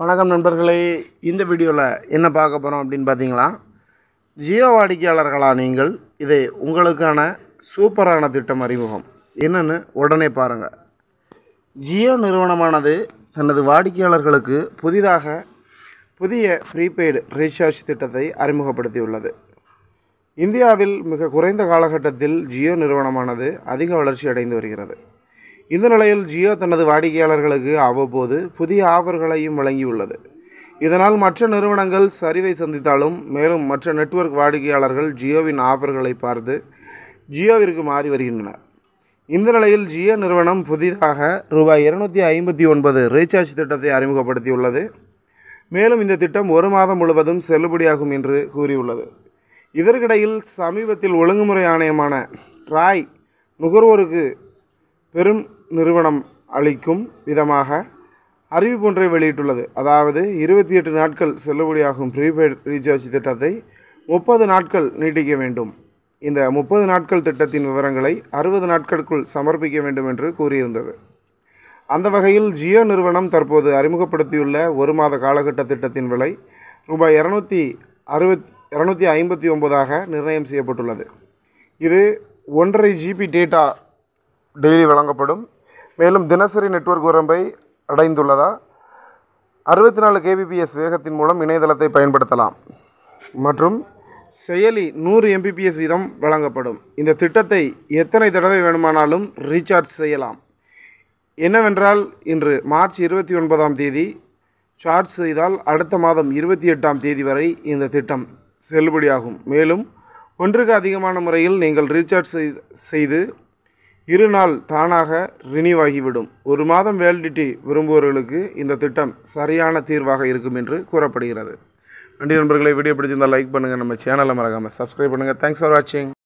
வணக்கம் நண்பர்களே இந்த வீடியோவில் என்ன பார்க்க போகிறோம் அப்படின்னு பார்த்தீங்களா ஜியோ வாடிக்கையாளர்களா நீங்கள் இது உங்களுக்கான சூப்பரான திட்டம் அறிமுகம் என்னென்னு உடனே பாருங்கள் ஜியோ நிறுவனமானது தனது வாடிக்கையாளர்களுக்கு புதிதாக புதிய ப்ரீபெய்டு ரீசார்ஜ் திட்டத்தை அறிமுகப்படுத்தியுள்ளது இந்தியாவில் மிக குறைந்த காலகட்டத்தில் ஜியோ நிறுவனமானது அதிக வளர்ச்சி அடைந்து வருகிறது இந்த நிலையில் ஜியோ தனது வாடிக்கையாளர்களுக்கு அவ்வப்போது புதிய ஆஃபர்களையும் வழங்கியுள்ளது இதனால் மற்ற நிறுவனங்கள் சரிவை சந்தித்தாலும் மேலும் மற்ற நெட்வொர்க் வாடிக்கையாளர்கள் ஜியோவின் ஆஃபர்களை பார்த்து ஜியோவிற்கு மாறி வருகின்றனர் இந்த நிலையில் ஜியோ நிறுவனம் புதிதாக ரூபாய் இருநூற்றி ஐம்பத்தி ஒன்பது ரீசார்ஜ் திட்டத்தை அறிமுகப்படுத்தியுள்ளது மேலும் இந்த திட்டம் ஒரு மாதம் முழுவதும் செல்லுபடியாகும் என்று கூறியுள்ளது இதற்கிடையில் சமீபத்தில் ஒழுங்குமுறை ஆணையமான ராய் நுகர்வோருக்கு பெரும் நிறுவனம் அளிக்கும் விதமாக அறிவிப்பு ஒன்றை வெளியிட்டுள்ளது அதாவது இருபத்தி எட்டு நாட்கள் செல்லுபடியாகும் ப்ரீபெய்டு ரீசார்ஜ் திட்டத்தை முப்பது நாட்கள் நீட்டிக்க வேண்டும் இந்த முப்பது நாட்கள் திட்டத்தின் விவரங்களை அறுபது நாட்களுக்குள் சமர்ப்பிக்க வேண்டும் என்று கூறியிருந்தது அந்த வகையில் ஜியோ நிறுவனம் தற்போது அறிமுகப்படுத்தியுள்ள ஒரு மாத காலகட்ட திட்டத்தின் விலை ரூபாய் இரநூத்தி அறுபத் இரநூத்தி ஐம்பத்தி ஒன்பதாக நிர்ணயம் செய்யப்பட்டுள்ளது இது ஒன்றரை ஜிபி டேட்டா டெய்லி வழங்கப்படும் மேலும் தினசரி நெட்வொர்க் வரம்பை அடைந்துள்ளதால் அறுபத்தி நாலு கேபிபிஎஸ் வேகத்தின் மூலம் இணையதளத்தை பயன்படுத்தலாம் மற்றும் செயலி நூறு எம்பிபிஎஸ் வீதம் வழங்கப்படும் இந்த திட்டத்தை எத்தனை தடவை வேணுமானாலும் ரீசார்ஜ் செய்யலாம் என்னவென்றால் இன்று மார்ச் இருபத்தி ஒன்பதாம் தேதி சார்ஜ் செய்தால் அடுத்த மாதம் இருபத்தி எட்டாம் தேதி வரை இந்த திட்டம் செல்லுபடியாகும் மேலும் ஒன்றுக்கு அதிகமான முறையில் நீங்கள் ரீசார்ஜ் செய்து இரு நாள் தானாக ரினியூ ஆகிவிடும் ஒரு மாதம் வேலிடிட்டி விரும்புவவர்களுக்கு இந்த திட்டம் சரியான தீர்வாக இருக்கும் என்று கூறப்படுகிறது நன்றி நண்பர்களை வீடியோ பிடிச்சிருந்தால் லைக் பண்ணுங்கள் நம்ம சேனலை மறக்காமல் சப்ஸ்கிரைப் பண்ணுங்கள் தேங்க்ஸ் ஃபார் வாட்சிங்